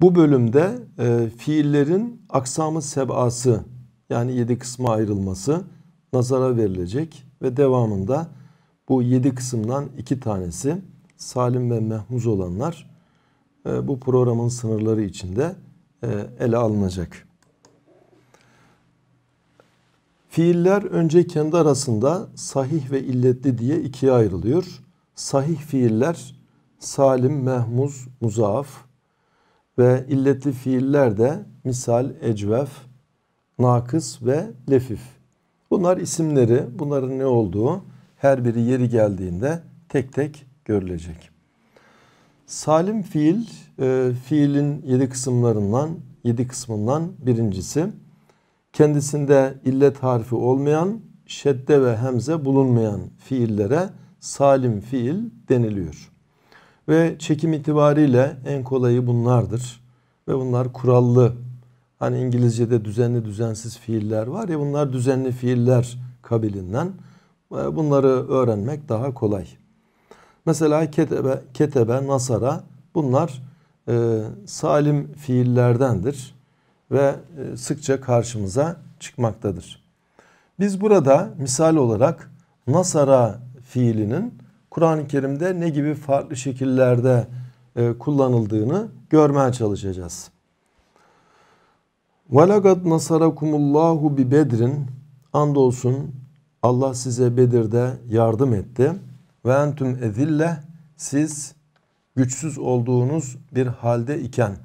Bu bölümde e, fiillerin aksamı sebası yani yedi kısma ayrılması nazara verilecek ve devamında bu yedi kısımdan iki tanesi salim ve mehmuz olanlar e, bu programın sınırları içinde e, ele alınacak. Fiiller önce kendi arasında sahih ve illetli diye ikiye ayrılıyor. Sahih fiiller salim, mehmuz, muzaaf, ve illetli fiiller de misal, ecvef, nakıs ve lefif. Bunlar isimleri, bunların ne olduğu her biri yeri geldiğinde tek tek görülecek. Salim fiil, e, fiilin yedi kısımlarından, yedi kısmından birincisi. Kendisinde illet harfi olmayan, şedde ve hemze bulunmayan fiillere salim fiil deniliyor. Ve çekim itibariyle en kolayı bunlardır. Ve bunlar kurallı. Hani İngilizce'de düzenli düzensiz fiiller var ya bunlar düzenli fiiller kabilinden. E, bunları öğrenmek daha kolay. Mesela ketebe, ketebe nasara bunlar e, salim fiillerdendir ve e, sıkça karşımıza çıkmaktadır. Biz burada misal olarak nasara fiilinin Kur'an-ı Kerim'de ne gibi farklı şekillerde e, kullanıldığını görmeye çalışacağız. وَلَقَدْ نَصَرَكُمُ اللّٰهُ بِبَدْرٍ Andolsun Allah size Bedir'de yardım etti. Ve entüm ezille siz güçsüz olduğunuz bir halde iken.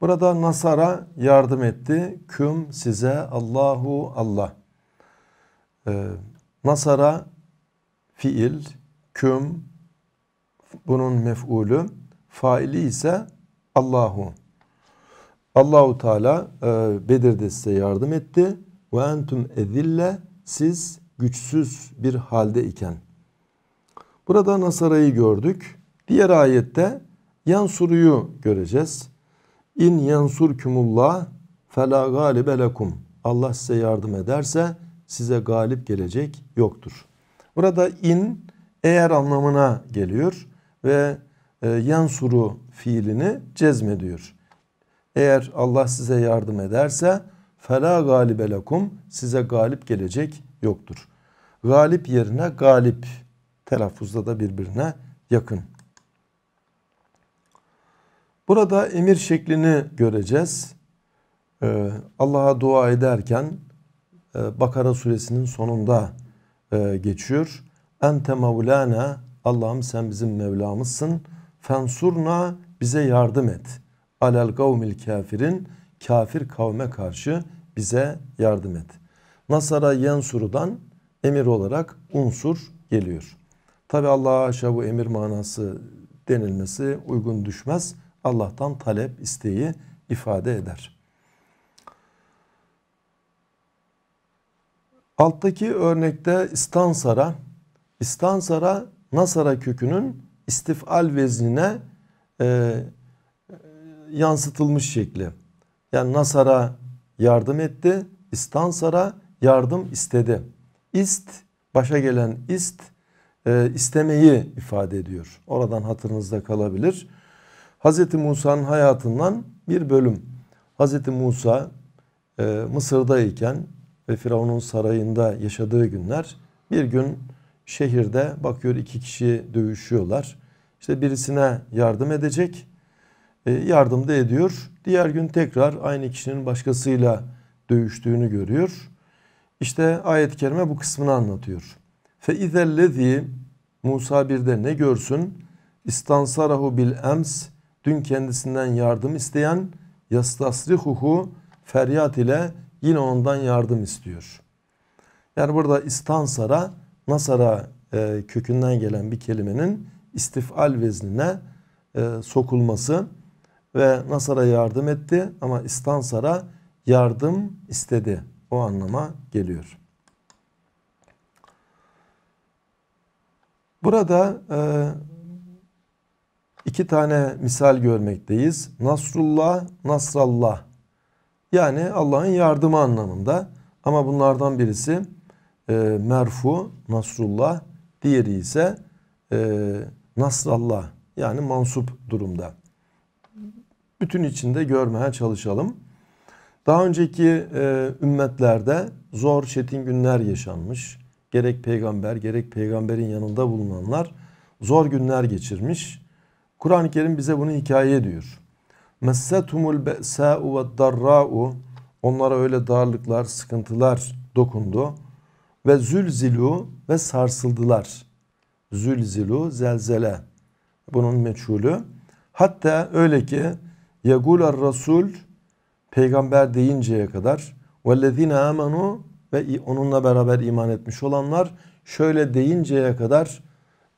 Burada Nasara yardım etti. Küm size Allahu Allah. Ee, Nasara fiil küm bunun mef'ulü faili ise Allahu. Allahu Teala e, Bedir'de size yardım etti. Ve entum ezille siz güçsüz bir halde iken. Burada Nasara'yı gördük. Diğer ayette Yansur'u göreceğiz. İn Yansur yansurkumullah fela galibe lekum. Allah size yardım ederse size galip gelecek yoktur. Burada in eğer anlamına geliyor ve e, yansuru fiilini cezmediyor. Eğer Allah size yardım ederse fela galibe lekum size galip gelecek yoktur. Galip yerine galip telaffuzda da birbirine yakın. Burada emir şeklini göreceğiz. Ee, Allah'a dua ederken e, Bakara suresinin sonunda e, geçiyor. Ente Mevlana Allah'ım sen bizim Mevlamızsın. Fensurna bize yardım et. Alel kavmil kafirin kafir kavme karşı bize yardım et. Nasara yensurudan emir olarak unsur geliyor. Tabi Allah'a aşağı bu emir manası denilmesi uygun düşmez. Allah'tan talep isteği ifade eder. Alttaki örnekte istansara İstansara Nasara kökünün istifal veznine e, yansıtılmış şekli. Yani Nasara yardım etti. İstansara yardım istedi. İst başa gelen ist e, istemeyi ifade ediyor. Oradan hatırınızda kalabilir. Hz. Musa'nın hayatından bir bölüm. Hz. Musa e, Mısır'dayken ve Firavun'un sarayında yaşadığı günler bir gün şehirde bakıyor iki kişi dövüşüyorlar. İşte birisine yardım edecek. E, yardım da ediyor. Diğer gün tekrar aynı kişinin başkasıyla dövüştüğünü görüyor. İşte ayet-i kerime bu kısmını anlatıyor. فَاِذَا Musa bir de ne görsün? İstansarahu bil ems dün kendisinden yardım isteyen yastasrihuhu feryat ile yine ondan yardım istiyor. Yani burada istansara nasara e, kökünden gelen bir kelimenin istifal veznine e, sokulması ve Nasar'a yardım etti ama İstansar'a yardım istedi. O anlama geliyor. Burada e, iki tane misal görmekteyiz. Nasrullah, Nasrallah. Yani Allah'ın yardımı anlamında. Ama bunlardan birisi e, merfu Nasrullah, diğeri ise e, Nasrallah yani mansup durumda. Bütün içinde görmeye çalışalım. Daha önceki e, ümmetlerde zor, çetin günler yaşanmış. Gerek peygamber, gerek peygamberin yanında bulunanlar zor günler geçirmiş. Kur'an-ı Kerim bize bunu hikaye ediyor. Messetumul be'sa'u ve darra'u Onlara öyle darlıklar, sıkıntılar dokundu. Ve zülzilu ve sarsıldılar. Zülzilu zelzele. Bunun meçhulü. Hatta öyle ki yegular rasul peygamber deyinceye kadar vellezine amenu ve onunla beraber iman etmiş olanlar şöyle deyinceye kadar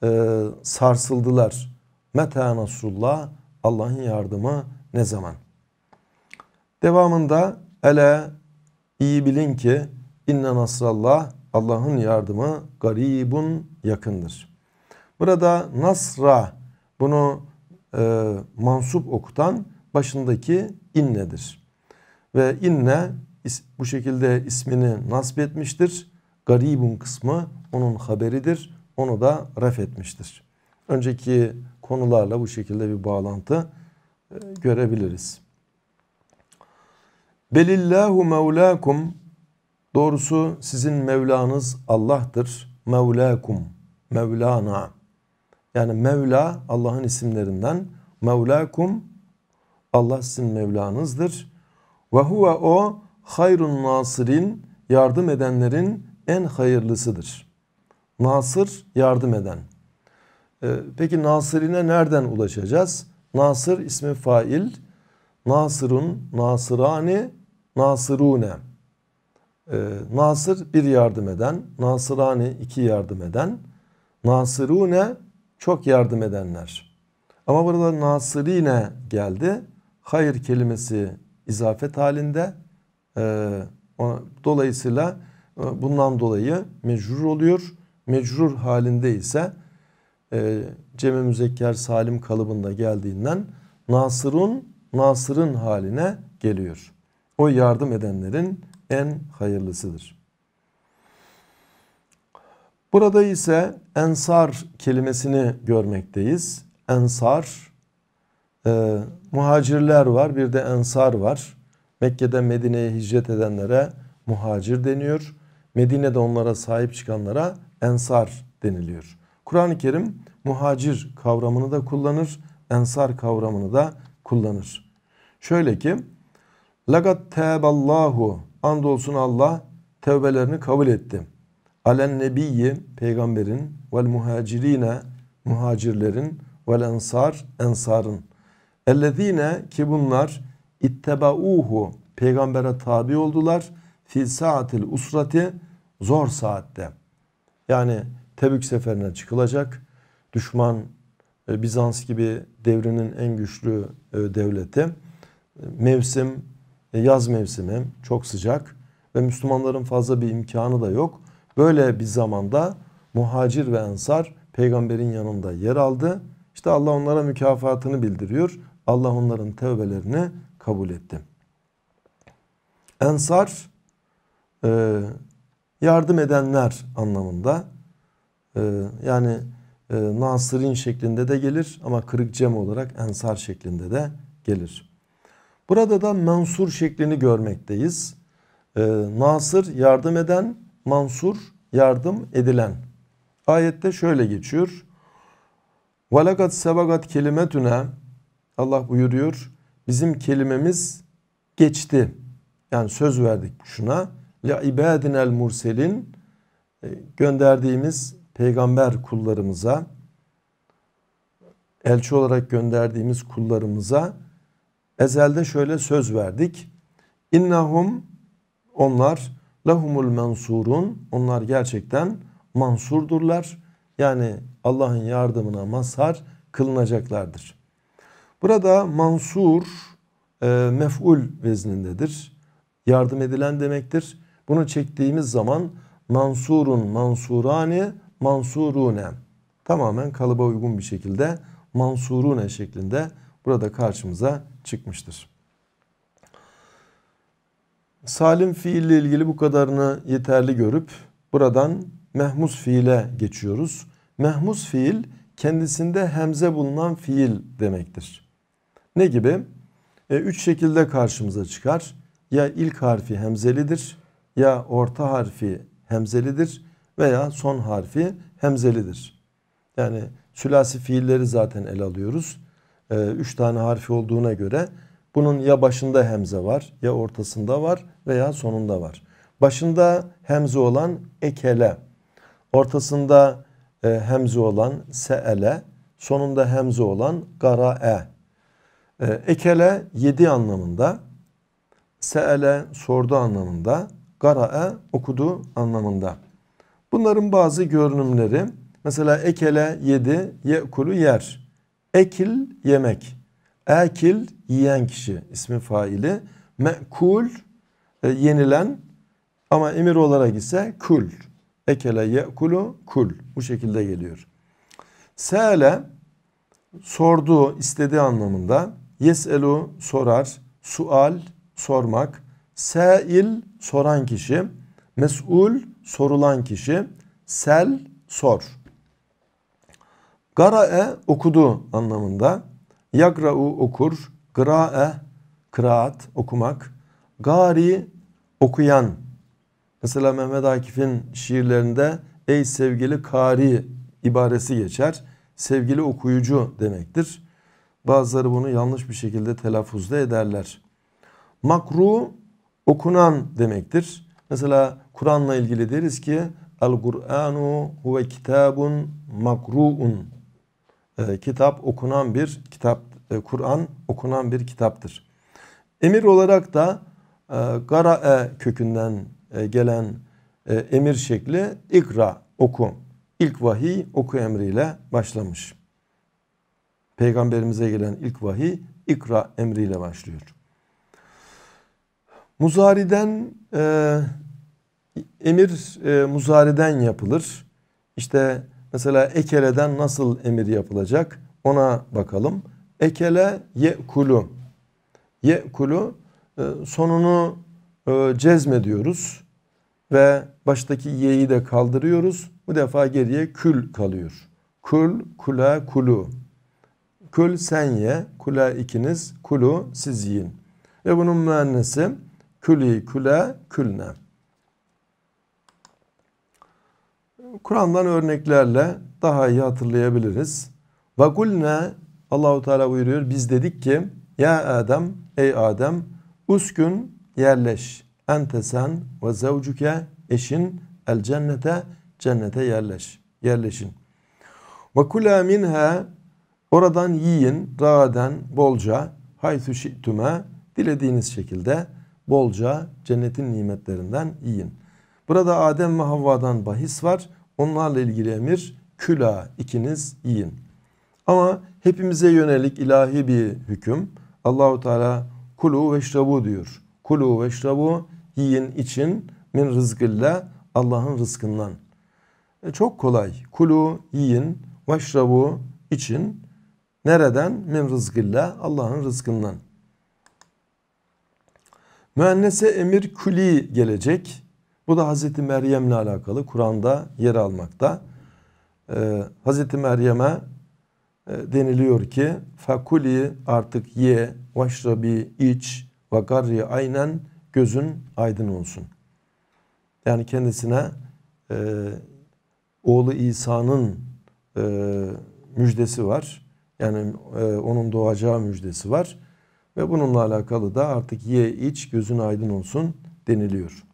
e, sarsıldılar. Meta nasrullah Allah'ın yardımı ne zaman? Devamında ele iyi bilin ki inne nasrallah Allah'ın yardımı garibun yakındır. Burada nasra bunu e, mansup okutan başındaki innedir. Ve inne is, bu şekilde ismini nasb etmiştir. Garibun kısmı onun haberidir. Onu da ref etmiştir. Önceki konularla bu şekilde bir bağlantı e, görebiliriz. Belillahu mevlakum Doğrusu sizin Mevlanız Allah'tır. Mevlakum. Mevlana. Yani Mevla Allah'ın isimlerinden. Mevlakum Allah sizin Mevlanızdır. Ve huve o hayrun nasirin yardım edenlerin en hayırlısıdır. Nasır yardım eden. Ee, peki Nasir'ine nereden ulaşacağız? Nasır ismi fail. Nasırun, Nasırani, Nasirune. E, nasır bir yardım eden, nasırani iki yardım eden, nasirune çok yardım edenler. Ama burada Nasırine geldi. Hayır kelimesi izafet halinde. E, ona, dolayısıyla e, bundan dolayı mecrur oluyor. Mecrur halinde ise e, Cem-i Müzekker Salim kalıbında geldiğinden Nasır'un Nasır'ın haline geliyor. O yardım edenlerin en hayırlısıdır. Burada ise ensar kelimesini görmekteyiz. Ensar, e, muhacirler var bir de ensar var. Mekke'den Medine'ye hicret edenlere muhacir deniyor. Medine'de onlara sahip çıkanlara ensar deniliyor. Kur'an-ı Kerim muhacir kavramını da kullanır, ensar kavramını da kullanır. Şöyle ki, لَقَدْ تَابَ اللّٰهُ Andolsun Allah tevbelerini kabul etti. Alen nebiyyi peygamberin vel muhacirine muhacirlerin vel ensar ensarın. Ellezine ki bunlar ittebauhu peygambere tabi oldular. Fi saatil usrati zor saatte. Yani Tebük seferine çıkılacak. Düşman e, Bizans gibi devrinin en güçlü e, devleti. E, mevsim e, yaz mevsimi çok sıcak ve Müslümanların fazla bir imkanı da yok. Böyle bir zamanda muhacir ve ensar peygamberin yanında yer aldı. İşte Allah onlara mükafatını bildiriyor. Allah onların tevbelerini kabul etti. Ensar e, yardım edenler anlamında e, yani nasırin şeklinde de gelir ama kırık cem olarak ensar şeklinde de gelir. Burada da Mansur şeklini görmekteyiz. Ee, Nasır yardım eden, Mansur yardım edilen. Ayette şöyle geçiyor. وَلَقَدْ sebagat kelimetüne Allah buyuruyor. Bizim kelimemiz geçti. Yani söz verdik şuna. لَاِبَادِنَ murselin e, Gönderdiğimiz peygamber kullarımıza, elçi olarak gönderdiğimiz kullarımıza ezelde şöyle söz verdik. İnnahum onlar lahumul mansurun onlar gerçekten mansurdurlar. Yani Allah'ın yardımına mazhar kılınacaklardır. Burada mansur e, mef'ul veznindedir. Yardım edilen demektir. Bunu çektiğimiz zaman mansurun mansurani mansurune tamamen kalıba uygun bir şekilde mansurune şeklinde burada karşımıza çıkmıştır. Salim fiille ilgili bu kadarını yeterli görüp buradan mehmus fiile geçiyoruz. Mehmus fiil kendisinde hemze bulunan fiil demektir. Ne gibi? E, üç şekilde karşımıza çıkar. Ya ilk harfi hemzelidir ya orta harfi hemzelidir veya son harfi hemzelidir. Yani sülasi fiilleri zaten ele alıyoruz. 3 ee, tane harfi olduğuna göre bunun ya başında hemze var ya ortasında var veya sonunda var. Başında hemze olan ekele, ortasında e, hemze olan seele, sonunda hemze olan garae. Ee, ekele yedi anlamında, seele sordu anlamında, garae okudu anlamında. Bunların bazı görünümleri mesela ekele yedi, yekulu yer. Ekil yemek. Ekil yiyen kişi ismi faili. Mekul e, yenilen ama emir olarak ise kul. Ekele ye'kulu kul. Bu şekilde geliyor. Sele sorduğu istediği anlamında. Yeselu sorar. Sual sormak. Sail soran kişi. Mes'ul sorulan kişi. Sel sor. Garae okudu anlamında. Yagra'u okur. Gıra'e kıraat okumak. Gari okuyan. Mesela Mehmet Akif'in şiirlerinde ey sevgili kari ibaresi geçer. Sevgili okuyucu demektir. Bazıları bunu yanlış bir şekilde telaffuzda ederler. Makru okunan demektir. Mesela Kur'an'la ilgili deriz ki El-Kur'anu huve kitabun makru'un e, kitap okunan bir kitap, e, Kur'an okunan bir kitaptır. Emir olarak da e, garae kökünden e, gelen e, emir şekli ikra, oku. İlk vahiy oku emriyle başlamış. Peygamberimize gelen ilk vahiy ikra emriyle başlıyor. Muzari'den e, emir e, muzari'den yapılır. İşte Mesela ekeleden nasıl emir yapılacak ona bakalım. Ekele ye'kulu. Ye'kulu e, sonunu e, cezme diyoruz ve baştaki ye'yi de kaldırıyoruz. Bu defa geriye kül kalıyor. Kul, kula, kulu. Kül sen ye, kula ikiniz, kulu siz yiyin. Ve bunun müennesi Külü kula, külne. Kur'an'dan örneklerle daha iyi hatırlayabiliriz. Vakulne Allahu Teala buyuruyor biz dedik ki ya Adem ey Adem uskun yerleş ente sen ve zevcuke eşin el cennete cennete yerleş yerleşin. Ve kula minha oradan yiyin rağden bolca haythu şi'tüme dilediğiniz şekilde bolca cennetin nimetlerinden yiyin. Burada Adem ve Havva'dan bahis var. Onlarla ilgili emir küla ikiniz yiyin. Ama hepimize yönelik ilahi bir hüküm. Allahu Teala kulu ve şrabu diyor. Kulu ve şrabu yiyin için min rızkilla Allah'ın rızkından. E çok kolay. Kulu yiyin ve şrabu için nereden? Min rızkilla Allah'ın rızkından. Müennese emir kuli gelecek. Bu da Hazreti Meryem'le alakalı Kur'an'da yer almakta. Ee, Hazreti Meryem'e e, deniliyor ki fakuli artık ye, vaşrabi iç, vakarri aynen gözün aydın olsun. Yani kendisine e, oğlu İsa'nın e, müjdesi var. Yani e, onun doğacağı müjdesi var. Ve bununla alakalı da artık ye iç gözün aydın olsun deniliyor.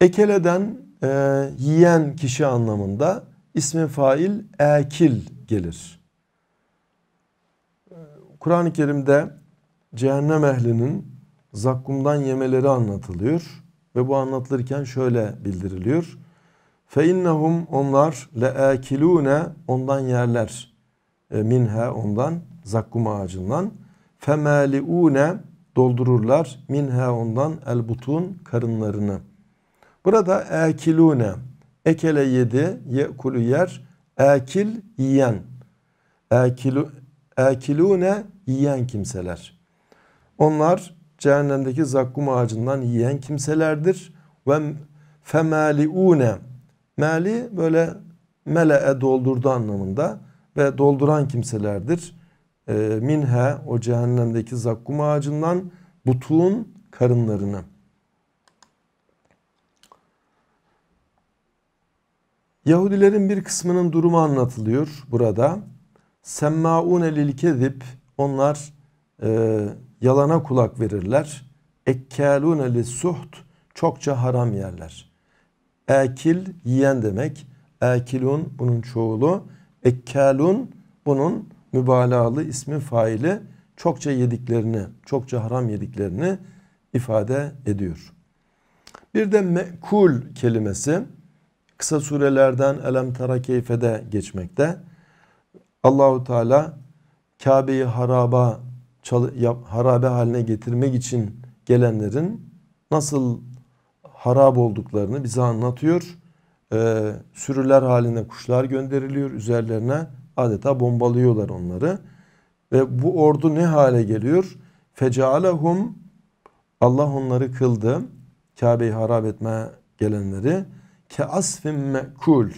Ekeleden e, yiyen kişi anlamında ismin fail ekil gelir. E, Kur'an-ı Kerim'de cehennem ehlinin zakkumdan yemeleri anlatılıyor ve bu anlatılırken şöyle bildiriliyor. Fe innahum onlar le ekilune ondan yerler. E, minha ondan zakkum ağacından femaliune doldururlar minha ondan elbutun karınlarını. Burada ekilune ekele yedi yekulu yer ekil yiyen ekilu, ekilune yiyen kimseler. Onlar cehennemdeki zakkum ağacından yiyen kimselerdir. Ve femaliune mali böyle mele'e doldurdu anlamında ve dolduran kimselerdir. Ee, minhe o cehennemdeki zakkum ağacından butun karınlarını. Yahudilerin bir kısmının durumu anlatılıyor burada. Semmaun lil kezib onlar e, yalana kulak verirler. Ekkelun lis suht çokça haram yerler. Ekil yiyen demek. Ekilun bunun çoğulu. Ekkelun bunun mübalağalı ismi faili çokça yediklerini, çokça haram yediklerini ifade ediyor. Bir de mekul kelimesi kısa surelerden Elem Tara Keyfe'de geçmekte. Allahu Teala Kabe'yi haraba harabe haline getirmek için gelenlerin nasıl harap olduklarını bize anlatıyor. Ee, sürüler halinde kuşlar gönderiliyor üzerlerine adeta bombalıyorlar onları. Ve bu ordu ne hale geliyor? Fecaalehum Allah onları kıldı. Kabe'yi harap etme gelenleri keasfin mekul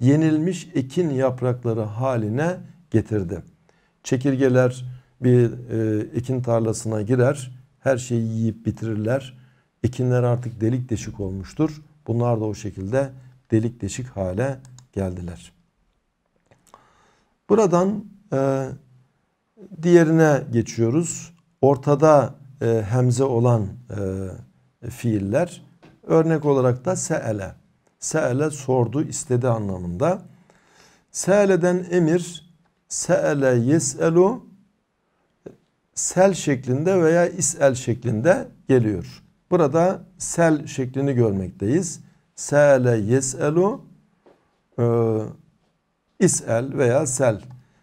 yenilmiş ekin yaprakları haline getirdi. Çekirgeler bir e, ekin tarlasına girer. Her şeyi yiyip bitirirler. Ekinler artık delik deşik olmuştur. Bunlar da o şekilde delik deşik hale geldiler. Buradan e, diğerine geçiyoruz. Ortada e, hemze olan e, fiiller. Örnek olarak da se'ele. Se'ele sordu, istedi anlamında. Se'ele'den emir, se'ele yes'elu, sel şeklinde veya is'el şeklinde geliyor. Burada sel şeklini görmekteyiz. Se'ele yes'elu, e, is'el veya sel.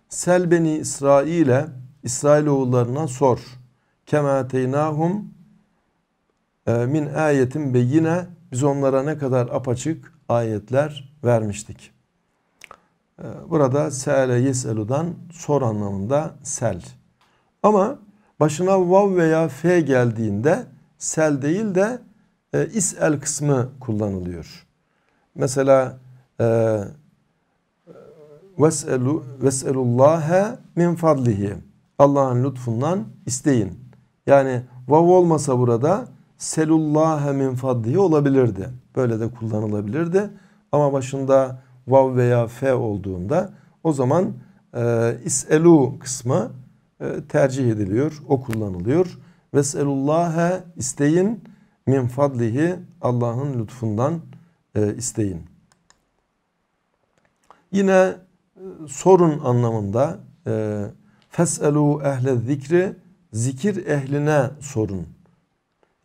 Sel beni İsrail'e, İsrailoğullarına sor. Kema teynahum e, min ayetin beyine biz onlara ne kadar apaçık ayetler vermiştik. Ee, burada sele yeseludan sor anlamında sel. Ama başına vav veya f geldiğinde sel değil de e, isel kısmı kullanılıyor. Mesela e, veselu veselullaha min fadlihi. Allah'ın lütfundan isteyin. Yani vav olmasa burada selullaha min fadlihi olabilirdi. Böyle de kullanılabilirdi. Ama başında vav veya fe olduğunda o zaman e, iselu kısmı e, tercih ediliyor. O kullanılıyor. Veselullaha isteyin min fadlihi Allah'ın lütfundan e, isteyin. Yine e, sorun anlamında e, feselu ehle zikri zikir ehline sorun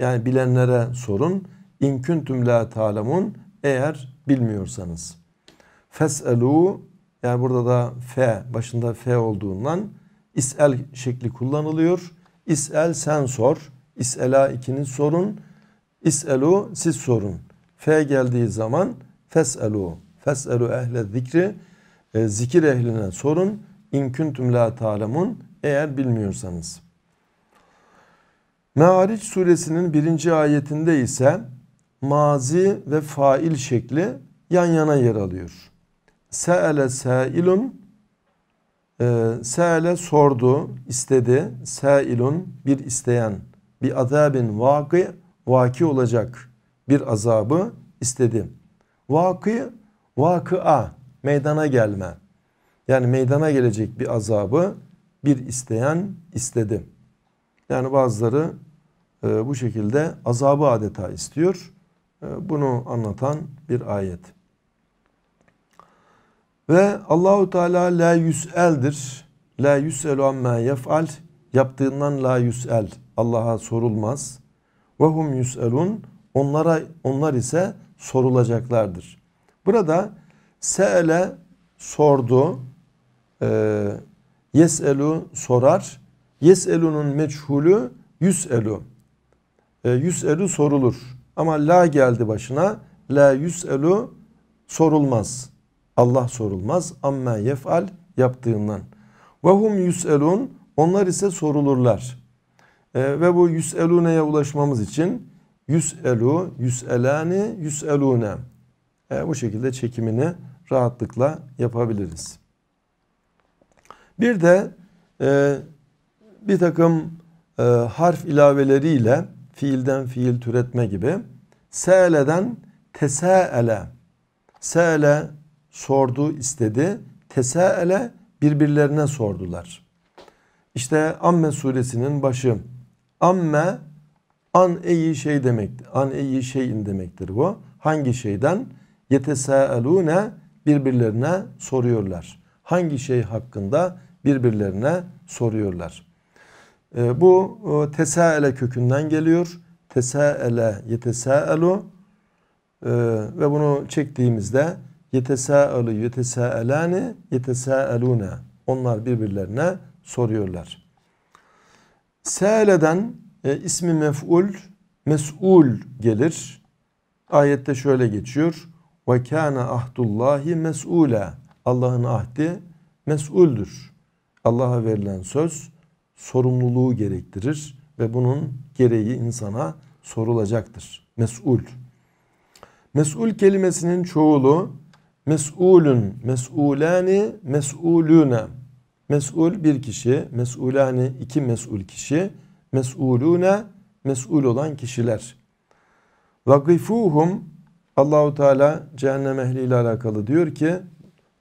yani bilenlere sorun. İn kuntum la ta'lemun eğer bilmiyorsanız. Feselu yani burada da f başında f olduğundan isel şekli kullanılıyor. Isel sen sor. Isela ikiniz sorun. Iselu siz sorun. F geldiği zaman feselu. Feselu ehle zikri e, zikir ehline sorun. İn kuntum la ta'lemun eğer bilmiyorsanız. Meariç suresinin birinci ayetinde ise mazi ve fail şekli yan yana yer alıyor. Se'ele sailun e, Se'ele sordu, istedi. Sailun bir isteyen. Bir azabin vakı vaki olacak bir azabı istedi. Vakı vakıa meydana gelme. Yani meydana gelecek bir azabı bir isteyen istedi. Yani bazıları e, bu şekilde azabı adeta istiyor. E, bunu anlatan bir ayet. Ve Allahu Teala la yüseldir. La yüselu amma yef'al. Yaptığından la yüsel. Allah'a sorulmaz. Ve hum yüselun. Onlara onlar ise sorulacaklardır. Burada se'ele sordu. E, yeselu sorar. Yeselunun meçhulü yüselu. E, yüselu sorulur. Ama la geldi başına. La yüselu sorulmaz. Allah sorulmaz. Amma yef'al yaptığından. Ve hum yüselun onlar ise sorulurlar. E, ve bu yüselune'ye ulaşmamız için yüselu, yüselani, yüselune. E, bu şekilde çekimini rahatlıkla yapabiliriz. Bir de e, bir takım e, harf ilaveleriyle fiilden fiil türetme gibi se'leden tesaele se'le sordu istedi tesaele birbirlerine sordular. İşte Amme suresinin başı amme an eyi şey demektir. An eyi şeyin demektir bu. Hangi şeyden? Yetesaelune birbirlerine soruyorlar. Hangi şey hakkında birbirlerine soruyorlar. E, bu e, tesaele kökünden geliyor. Tesaele yetesaelu e, ve bunu çektiğimizde yetesaelu yetesaelani yetesaelune onlar birbirlerine soruyorlar. Se'eleden e, ismi mef'ul mes'ul gelir. Ayette şöyle geçiyor. Ve kana ahdullâhi mes'ule. Allah'ın ahdi mes'uldür. Allah'a verilen söz sorumluluğu gerektirir ve bunun gereği insana sorulacaktır. Mesul. Mesul kelimesinin çoğulu mesulün, mesulani, mesulüne. Mesul bir kişi, mesulani iki mesul kişi, mesulüne mesul olan kişiler. Vakifuhum Allahu Teala cehennem ehliyle alakalı diyor ki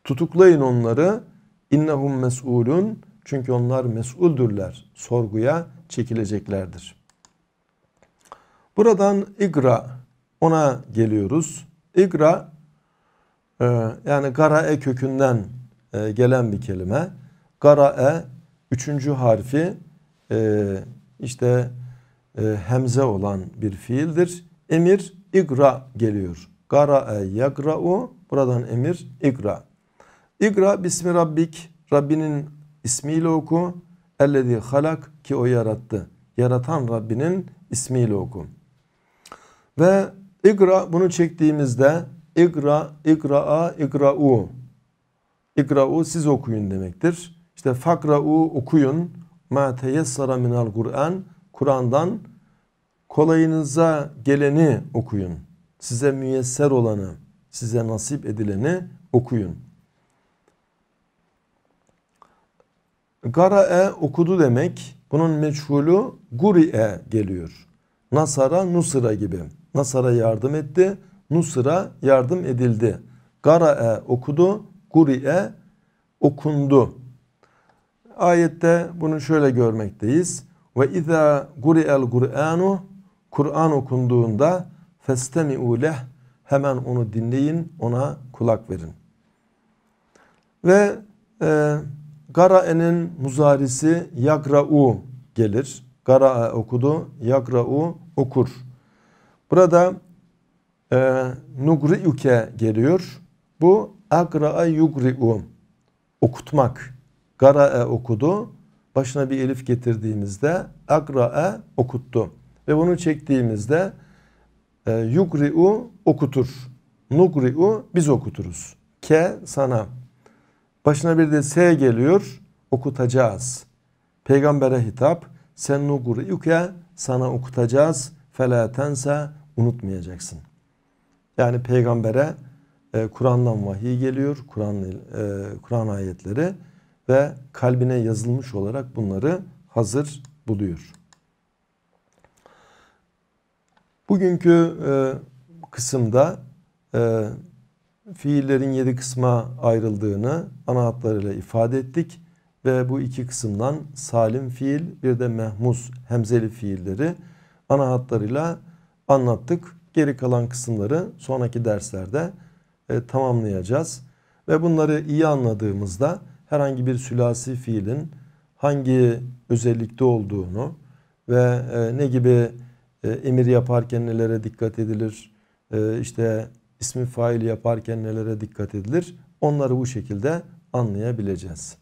tutuklayın onları innehum mesulun çünkü onlar mesuldürler. Sorguya çekileceklerdir. Buradan igra ona geliyoruz. İgra e, yani garae kökünden e, gelen bir kelime. Garae üçüncü harfi e, işte hemze olan bir fiildir. Emir igra geliyor. Garae yagra'u buradan emir igra. İgra bismi rabbik Rabbinin ismiyle oku. Ellezî halak ki o yarattı. Yaratan Rabbinin ismiyle oku. Ve ikra bunu çektiğimizde ikra, ikra'a, ikra'u. İkra'u siz okuyun demektir. İşte fakra'u okuyun. Ma teyessara minel Kur'an. Kur'an'dan kolayınıza geleni okuyun. Size müyesser olanı, size nasip edileni okuyun. Garae okudu demek. Bunun meçhulü guri'e geliyor. Nasara Nusra gibi. Nasara yardım etti. Nusra yardım edildi. Garae okudu. Guri'e okundu. Ayette bunu şöyle görmekteyiz. Ve izâ guri'el Kur'anu Kur'an okunduğunda festemi'u leh hemen onu dinleyin ona kulak verin. Ve eee Garae'nin muzarisi yakra'u gelir. Garae okudu, yakra'u okur. Burada e, nugri'uke geliyor. Bu agra'a yugri'u okutmak. Garae okudu. Başına bir elif getirdiğimizde agrae okuttu. Ve bunu çektiğimizde e, yugri'u okutur. Nugri'u biz okuturuz. Ke sana. Başına bir de S geliyor. Okutacağız. Peygambere hitap. Sen nuguru nuguriyuke sana okutacağız. Fela unutmayacaksın. Yani peygambere e, Kur'an'dan vahiy geliyor. Kur'an e, Kur'an ayetleri ve kalbine yazılmış olarak bunları hazır buluyor. Bugünkü e, kısımda e, fiillerin yedi kısma ayrıldığını ana hatlarıyla ifade ettik ve bu iki kısımdan salim fiil bir de mehmus hemzeli fiilleri ana hatlarıyla anlattık. Geri kalan kısımları sonraki derslerde e, tamamlayacağız. Ve bunları iyi anladığımızda herhangi bir sülasi fiilin hangi özellikte olduğunu ve e, ne gibi e, emir yaparken nelere dikkat edilir, e, işte ismi fail yaparken nelere dikkat edilir? Onları bu şekilde anlayabileceğiz.